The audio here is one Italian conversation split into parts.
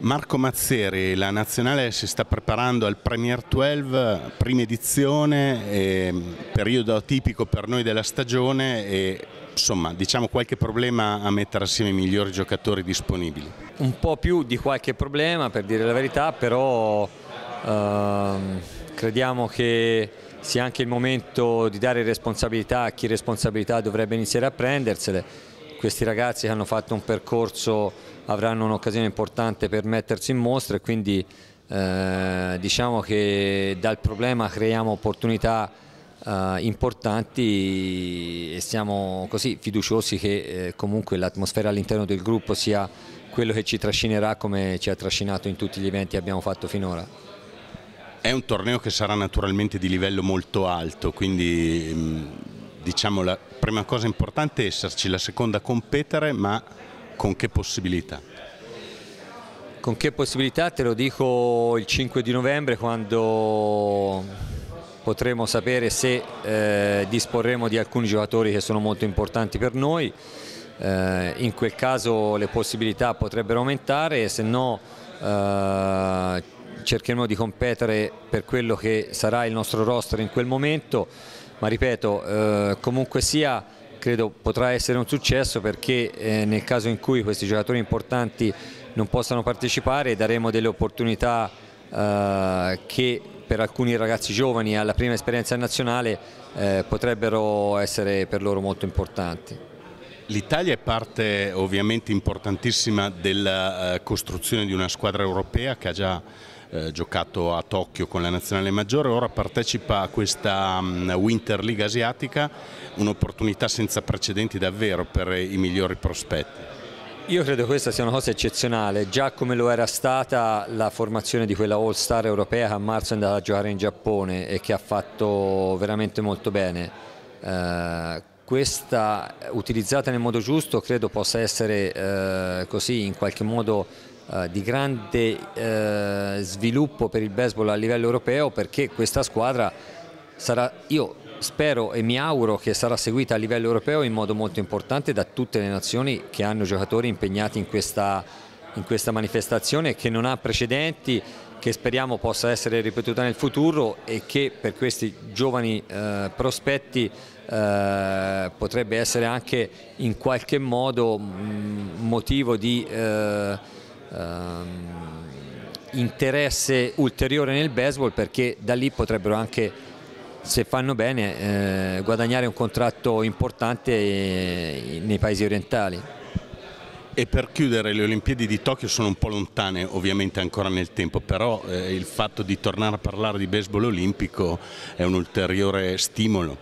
Marco Mazzeri, la nazionale si sta preparando al Premier 12, prima edizione, eh, periodo atipico per noi della stagione e insomma diciamo qualche problema a mettere assieme i migliori giocatori disponibili. Un po' più di qualche problema per dire la verità, però ehm, crediamo che sia anche il momento di dare responsabilità a chi responsabilità dovrebbe iniziare a prendersele questi ragazzi che hanno fatto un percorso avranno un'occasione importante per mettersi in mostra e quindi eh, diciamo che dal problema creiamo opportunità eh, importanti e siamo così fiduciosi che eh, comunque l'atmosfera all'interno del gruppo sia quello che ci trascinerà come ci ha trascinato in tutti gli eventi che abbiamo fatto finora. È un torneo che sarà naturalmente di livello molto alto, quindi mm, diciamo la prima cosa importante è esserci, la seconda competere, ma con che possibilità? Con che possibilità te lo dico il 5 di novembre quando potremo sapere se eh, disporremo di alcuni giocatori che sono molto importanti per noi, eh, in quel caso le possibilità potrebbero aumentare, se no eh, cercheremo di competere per quello che sarà il nostro roster in quel momento ma ripeto, eh, comunque sia credo potrà essere un successo perché eh, nel caso in cui questi giocatori importanti non possano partecipare daremo delle opportunità eh, che per alcuni ragazzi giovani alla prima esperienza nazionale eh, potrebbero essere per loro molto importanti. L'Italia è parte ovviamente importantissima della eh, costruzione di una squadra europea che ha già eh, giocato a Tokyo con la nazionale maggiore, ora partecipa a questa mm, Winter League asiatica, un'opportunità senza precedenti davvero per i migliori prospetti. Io credo che questa sia una cosa eccezionale, già come lo era stata la formazione di quella All Star europea che a marzo è andata a giocare in Giappone e che ha fatto veramente molto bene. Eh, questa utilizzata nel modo giusto credo possa essere eh, così in qualche modo eh, di grande eh, sviluppo per il baseball a livello europeo perché questa squadra sarà, io spero e mi auguro che sarà seguita a livello europeo in modo molto importante da tutte le nazioni che hanno giocatori impegnati in questa, in questa manifestazione che non ha precedenti che speriamo possa essere ripetuta nel futuro e che per questi giovani eh, prospetti eh, potrebbe essere anche in qualche modo mh, mm, motivo di eh, ehm, interesse ulteriore nel baseball perché da lì potrebbero anche se fanno bene eh, guadagnare un contratto importante eh, nei paesi orientali. E per chiudere, le Olimpiadi di Tokyo sono un po' lontane ovviamente ancora nel tempo, però eh, il fatto di tornare a parlare di baseball olimpico è un ulteriore stimolo.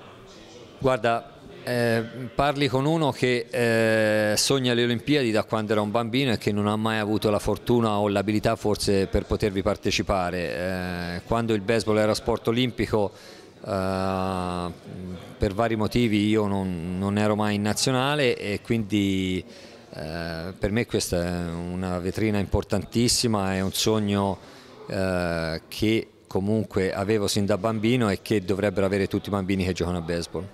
Guarda, eh, parli con uno che eh, sogna le Olimpiadi da quando era un bambino e che non ha mai avuto la fortuna o l'abilità forse per potervi partecipare. Eh, quando il baseball era sport olimpico eh, per vari motivi io non, non, ero mai in nazionale e quindi eh, per me questa è una vetrina importantissima, è un sogno che comunque avevo sin da bambino e che dovrebbero avere tutti i bambini che giocano a baseball.